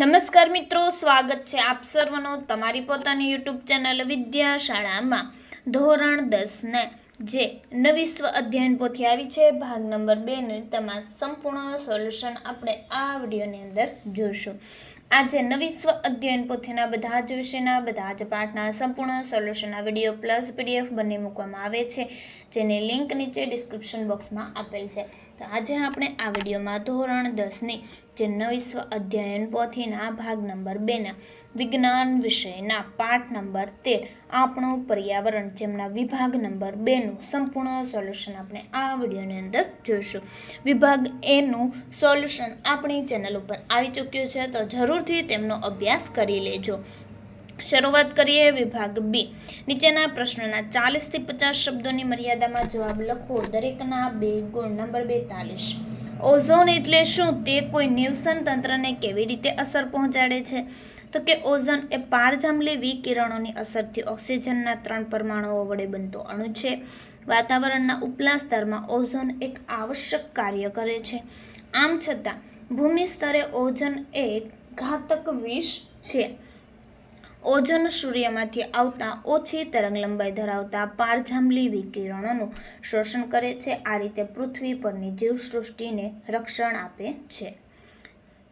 નમસ્કાર મિત્રો સ્વાગત છે આપ સર્વનો તમારી પોતાની યુટ્યુબ ચેનલ વિદ્યાશાળામાં ધોરણ દસને જે નવી સ્વ અધ્યયન પોથી આવી છે ભાગ નંબર બેનું તેમાં સંપૂર્ણ સોલ્યુશન આપણે આ વિડીયોની અંદર જોઈશું આજે નવી સ્વ અધ્યયન પોથીના બધા જ વિષયના બધા જ પાઠના સંપૂર્ણ સોલ્યુશનના વિડીયો પ્લસ પીડીએફ બંને મૂકવામાં આવે છે જેની લિંક નીચે ડિસ્ક્રિપ્શન બોક્સમાં આપેલ છે તો આજે આપણે આ વિડીયોમાં ધોરણ દસની જે નવી અધ્યયન પોથીના ભાગ નંબર બેના વિજ્ઞાન વિષયના પાઠ નંબર તેર આપણું પર્યાવરણ જેમના વિભાગ નંબર બેનું સંપૂર્ણ સોલ્યુશન આપણે આ વિડીયોની અંદર જોઈશું વિભાગ એનું સોલ્યુશન આપણી ચેનલ ઉપર આવી ચૂક્યું છે તો જરૂરથી તેમનો અભ્યાસ કરી લેજો શરૂઆત કરીએ વિભાગ બી નીચેના પ્રશ્નોના ચાલીસથી પચાસ શબ્દોની મર્યાદામાં જવાબ લખો દરેકના બે ગુણ નંબર બેતાલીસ ઓઝોન એટલે શું તે કોઈ નિવસન તંત્રને કેવી રીતે અસર પહોંચાડે છે તો કે ઓઝોન એ પારજાંબલી વિકિરણોની અસરથી ઓક્સિજનના ત્રણ પરમાણુઓ વડે બનતો અણુ છે વાતાવરણના ઉપલા સ્તરમાં ઓઝોન એક આવશ્યક કાર્ય કરે છે આમ છતાં ભૂમિ સ્તરે ઓઝોન એક ઘાતક વિષ છે ઓઝોન સૂર્યમાંથી આવતા ઓછી તરંગલંબાઈ ધરાવતા પારજાંબલી વિકિરણોનું શોષણ કરે છે આ રીતે પૃથ્વી પરની જીવસૃષ્ટિને રક્ષણ આપે છે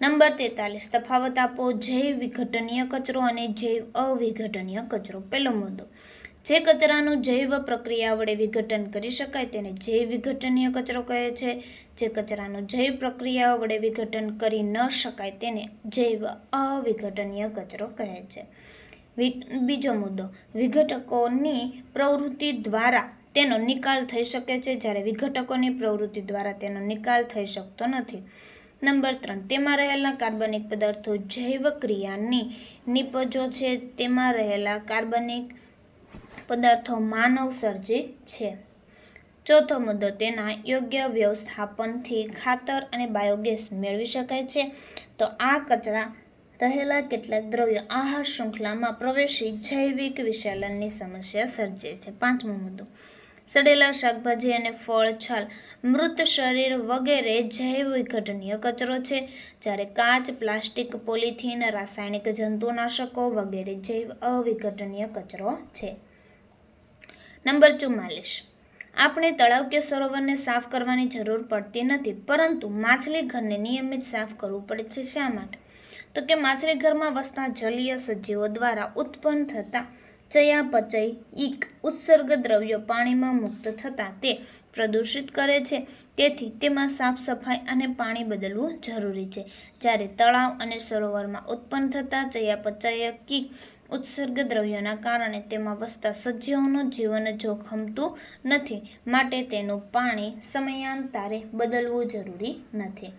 નંબર તેતાલીસ તફાવત આપો જૈવ વિઘટનીય કચરો અને જૈવ અવિઘટનીય કચરો પહેલો મુદ્દો જે કચરાનું જૈવ પ્રક્રિયા વડે વિઘટન કરી શકાય તેને જૈવ વિઘટનીય કચરો કહે છે જે કચરાનું જૈવ પ્રક્રિયાઓ વડે વિઘટન કરી ન શકાય તેને જૈવ અવિઘટનીય કચરો કહે છે બીજો મુદ્દો વિઘટકોની પ્રવૃત્તિ દ્વારા તેનો નિકાલ થઈ શકે છે જ્યારે વિઘટકોની પ્રવૃત્તિ દ્વારા તેનો નિકાલ થઈ શકતો નથી નંબર ત્રણ તેમાં રહેલા કાર્બનિક પદાર્થો જૈવ ક્રિયાની નિપજો છે તેમાં રહેલા કાર્બનિક પદાર્થો માનવ સર્જિત છે ચોથો મુદ્દો તેના યોગ્ય વ્યવસ્થાપનથી ખાતર અને બાયોગેસ મેળવી શકાય છે તો આ કચરા રહેલા કેટલાક દ્રવ્યો આહાર શૃંખલામાં પ્રવેશી જૈવિક વિશાલનની સમસ્યા સર્જે છે પાંચમો મુદ્દો સડેલા શાકભાજી અને ફળ છાલ મૃત શરીર વગેરે જૈવ વિઘટનીય કચરો છે જ્યારે કાચ પ્લાસ્ટિક પોલિથીન રાસાયણિક જંતુનાશકો વગેરે જૈવ અવિઘટનીય કચરો છે નંબર ચુમ્માલીસ આપણે તળાવ કે સરોવરને સાફ કરવાની જરૂર પડતી નથી પરંતુ માછલી ઘરને નિયમિત સાફ કરવું પડે છે શા માટે તો કે માછલી ઘરમાં વસતા જલીય સજીવો દ્વારા ઉત્પન્ન થતા ચયાપચય ઈક ઉત્સર્ગ દ્રવ્યો પાણીમાં મુક્ત થતાં તે પ્રદૂષિત કરે છે તેથી તેમાં સાફ સફાઈ અને પાણી બદલવું જરૂરી છે જ્યારે તળાવ અને સરોવરમાં ઉત્પન્ન થતા ચયાપચય કીક ઉત્સર્ગ દ્રવ્યોના કારણે તેમાં વસતા સજીવોનું જીવન જોખમતું નથી માટે તેનું પાણી સમયાંતરે બદલવું જરૂરી નથી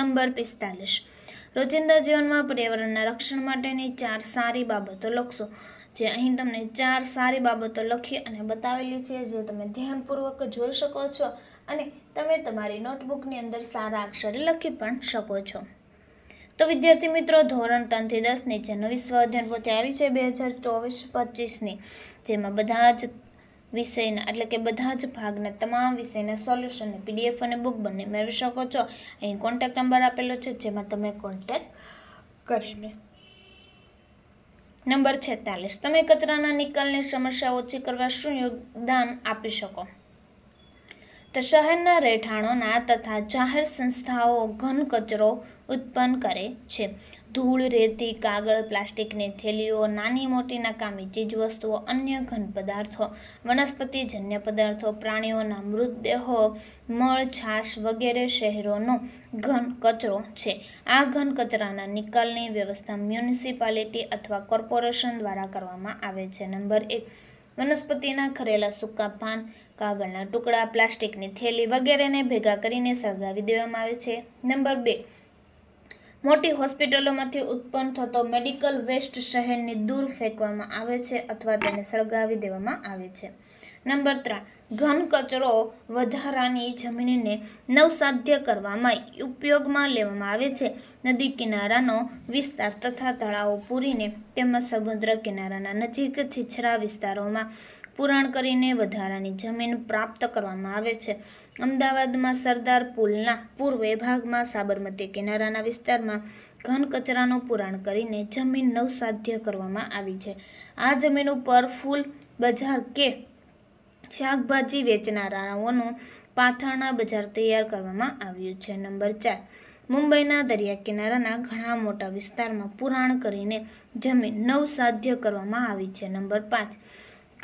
નંબર પિસ્તાલીસ રોજિંદા જીવનમાં પર્યાવરણના રક્ષણ માટેની ચાર સારી બાબતો લખશો જે અહીં તમને ચાર સારી બાબતો લખી અને બતાવેલી છે જે તમે ધ્યાનપૂર્વક જોઈ શકો છો અને તમે તમારી નોટબુકની અંદર સારા અક્ષરે લખી પણ શકો છો તો વિદ્યાર્થી મિત્રો ધોરણ ત્રણથી દસની જે નવી સ્વાધ્યાયન પોથી આવી છે બે હજાર ચોવીસ પચીસની જેમાં બધા જ વિષયના એટલે કે બધા જ ભાગના તમામ વિષયના સોલ્યુશન પીડીએફ અને બુક બંને મેળવી શકો છો અહીં કોન્ટેક્ટ નંબર આપેલો છે જેમાં તમે કોન્ટેક કરીને નંબર છેતાલીસ તમે કચરાના નિકાલની સમસ્યા ઓછી કરવા શું યોગદાન આપી શકો તો શહેરના રહેઠાણોના તથા જાહેર સંસ્થાઓ ઘન કચરો ઉત્પન્ન કરે છે ધૂળ રેતી કાગળ પ્લાસ્ટિકની થેલીઓ નાની મોટી નાકામી ચીજવસ્તુઓ અન્ય ઘન પદાર્થો વનસ્પતિજન્ય પદાર્થો પ્રાણીઓના મૃતદેહો મળ છાશ વગેરે શહેરોનો ઘન કચરો છે આ ઘન કચરાના નિકાલની વ્યવસ્થા મ્યુનિસિપાલિટી અથવા કોર્પોરેશન દ્વારા કરવામાં આવે છે નંબર એક વનસ્પતિના ખરેલા સૂકા પાન કાગળના ટુકડા પ્લાસ્ટિકની થેલી વગેરેને ભેગા કરીને સળગાવી દેવામાં આવે છે નંબર બે મોટી હોસ્પિટલોમાંથી ઉત્પન્ન થતો મેડિકલ વેસ્ટ શહેરની દૂર ફેંકવામાં આવે છે અથવા તેને સળગાવી દેવામાં આવે છે નંબર ત્રણ ઘન કચરો વધારાની જમીનને નવસાધ્ય કરવામાં ઉપયોગમાં લેવામાં આવે છે નદી કિનારાનો વિસ્તાર તથા તળાવો પૂરીને તેમજ સમુદ્ર કિનારાના નજીક છીછરા વિસ્તારોમાં પુરાણ કરીને વધારાની જમીન પ્રાપ્ત કરવામાં આવે છે અમદાવાદમાં સરદાર પુલના પૂર્વ ભાગમાં સાબરમતી કિનારાના વિસ્તારમાં ઘન કચરાનું પુરાણ કરીને જમીન નવસાધ્ય કરવામાં આવી છે આ જમીન ઉપર ફૂલ બજાર કે શાકભાજી વેચનારાઓનું પાથરના બજાર તૈયાર કરવામાં આવ્યું છે નંબર ચાર મુંબઈના દરિયા કિનારાના ઘણા મોટા વિસ્તારમાં પુરાણ કરીને જમીન નવસાધ્ય કરવામાં આવી છે નંબર પાંચ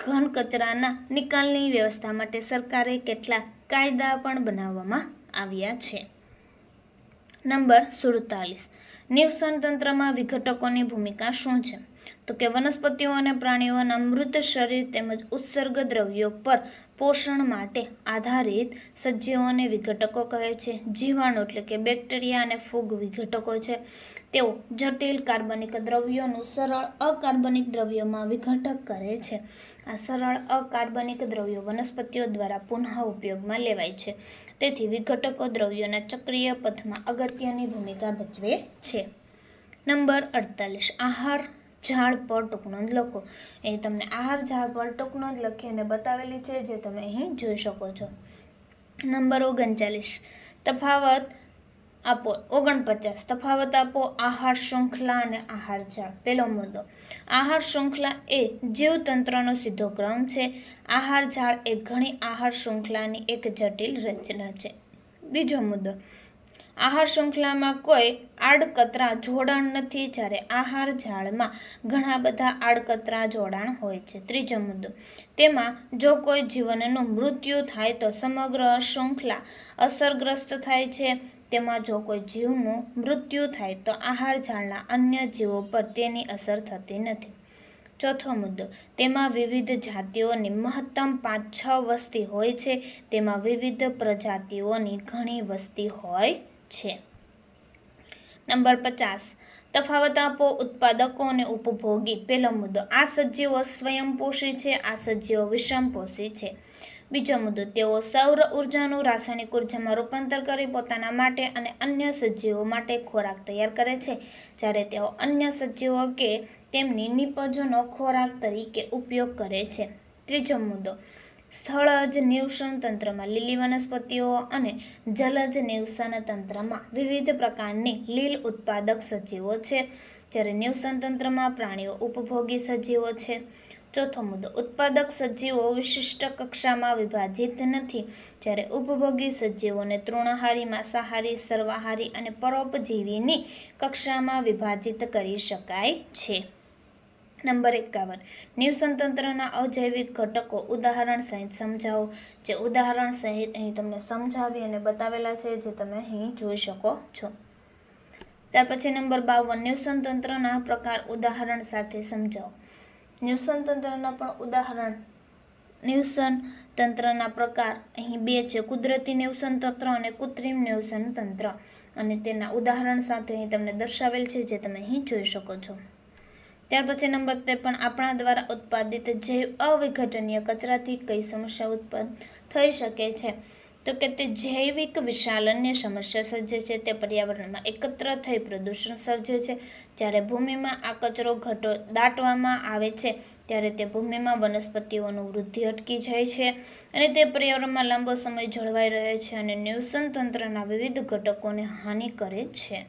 ઘન કચરાના નિકાલની વ્યવસ્થા માટે સરકારે કેટલાક કાયદા પણ બનાવવામાં આવ્યા છે નંબર સુડતાલીસ નિવસન તંત્રમાં વિઘટકોની ભૂમિકા શું છે તો કે વનસ્પતિઓ અને પ્રાણીઓના મૃત શરીર તેમજ ઉત્સર્ગ દ્રવ્યો પર પોષણ માટે આધારિત સજીવોને વિઘટકો કહે છે જીવાણુ એટલે કે બેક્ટેરિયા અને ફૂગ વિઘટકો છે તેઓ જટિલ કાર્બનિક દ્રવ્યોનું સરળ અકાર્બનિક દ્રવ્યોમાં વિઘટક કરે છે આ સરળ અકાર્બનિક દ્રવ્યો વનસ્પતિઓ દ્વારા પુનઃ ઉપયોગમાં લેવાય છે તેથી વિઘટકો દ્રવ્યોના ચક્રીય પથમાં અગત્યની ભૂમિકા ભજવે છે નંબર અડતાલીસ આહાર ઝાડ પર ટૂંક નોંધ લખો એ તમને આ ઝાડ પર ટૂંક નોંધ લખીને બતાવેલી છે જે તમે અહીં જોઈ શકો છો નંબર ઓગણચાલીસ તફાવત આપો ઓગણપચાસ તફાવત આપો આહાર શૃંખલા અને આહાર ઝાડ પહેલો મુદ્દો આહાર શૃંખલા એ જીવતંત્રનો સીધો ક્રમ છે આહાર ઝાડ એ ઘણી આહાર શૃંખલાની એક જટિલ રચના છે બીજો મુદ્દો આહાર શૃંખલામાં કોઈ આડકતરા જોડાણ નથી જ્યારે આહાર ઝાડમાં ઘણા બધા આડકતરા જોડાણ હોય છે ત્રીજો મુદ્દો તેમાં જો કોઈ જીવનનું મૃત્યુ થાય તો સમગ્ર શૃંખલા અસરગ્રસ્ત થાય છે તેમાં જો કોઈ જીવનું મૃત્યુ થાય તો આહાર ઝાડના અન્ય જીવો પર તેની અસર થતી નથી ચોથો મુદ્દો તેમાં વિવિધ જાતિઓની મહત્તમ પાંચ છ વસ્તી હોય છે તેમાં વિવિધ પ્રજાતિઓની ઘણી વસ્તી હોય છે નંબર પચાસ તફાવત આપો ઉત્પાદકો અને ઉપભોગી પહેલો મુદ્દો આ સજીવો સ્વયંપોષી છે આ સજીવો વિષમપોષી છે બીજો મુદ્દો તેઓ સૌર ઉર્જાનું રાસાયણિક ઉર્જામાં રૂપાંતર કરી પોતાના માટે અને અન્ય સજીવો માટે ખોરાક તૈયાર કરે છે જ્યારે તેઓ અન્ય સજીવો કે તેમની નિપજોનો ખોરાક તરીકે ઉપયોગ કરે છે ત્રીજો મુદ્દો સ્થળ જ નિવસન તંત્રમાં લીલી વનસ્પતિઓ અને જલજ નિવસન તંત્રમાં વિવિધ પ્રકારની લીલ ઉત્પાદક સજીવો છે જ્યારે નિવસન તંત્રમાં પ્રાણીઓ ઉપભોગી સજીવો છે ચોથો મુદ્દો ઉત્પાદક સજીવો વિશિષ્ટ કક્ષામાં વિભાજિત નથી જ્યારે ઉપભોગી સજીવોને તૃણાહારી માંસાહારી સર્વાહારી અને પરોપજીવીની કક્ષામાં વિભાજિત કરી શકાય છે નંબર એકાવન નિવસનતંત્રના અજૈવિક ઘટકો ઉદાહરણ સહિત સમજાવો જે ઉદાહરણ સહિત અહીં તમને સમજાવી અને બતાવેલા છે જે તમે અહીં જોઈ શકો છો ત્યાર પછી નંબર બાવન નિવસનતંત્રના પ્રકાર ઉદાહરણ સાથે સમજાવો નિવસનતંત્રના પણ ઉદાહરણ નિવસન તંત્રના પ્રકાર અહીં બે છે કુદરતી નિવસન તંત્ર અને કૃત્રિમ નિવસન તંત્ર અને તેના ઉદાહરણ સાથે અહીં તમને દર્શાવેલ છે જે તમે અહીં જોઈ શકો છો ત્યાર પછી નંબર ત્રેપન આપણા દ્વારા ઉત્પાદિત જૈવ અવિઘટનીય કચરાથી કઈ સમસ્યા ઉત્પન્ન થઈ શકે છે તો કે તે જૈવિક વિશાલનની સમસ્યા સર્જે છે તે પર્યાવરણમાં એકત્ર થઈ પ્રદૂષણ સર્જે છે જ્યારે ભૂમિમાં આ કચરો ઘટો દાટવામાં આવે છે ત્યારે તે ભૂમિમાં વનસ્પતિઓનું વૃદ્ધિ અટકી જાય છે અને તે પર્યાવરણમાં લાંબો સમય જળવાઈ રહે છે અને ન્યુસન તંત્રના વિવિધ ઘટકોને હાનિ કરે છે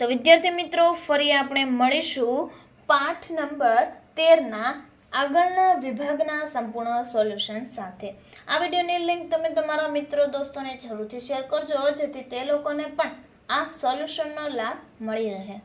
તો વિદ્યાર્થી મિત્રો ફરી આપણે મળીશું પાઠ નંબર તેરના આગળના વિભાગના સંપૂર્ણ સોલ્યુશન સાથે આ વિડીયોની લિંક તમે તમારા મિત્રો દોસ્તોને જરૂરથી શેર કરજો જેથી તે લોકોને પણ આ સોલ્યુશનનો લાભ મળી રહે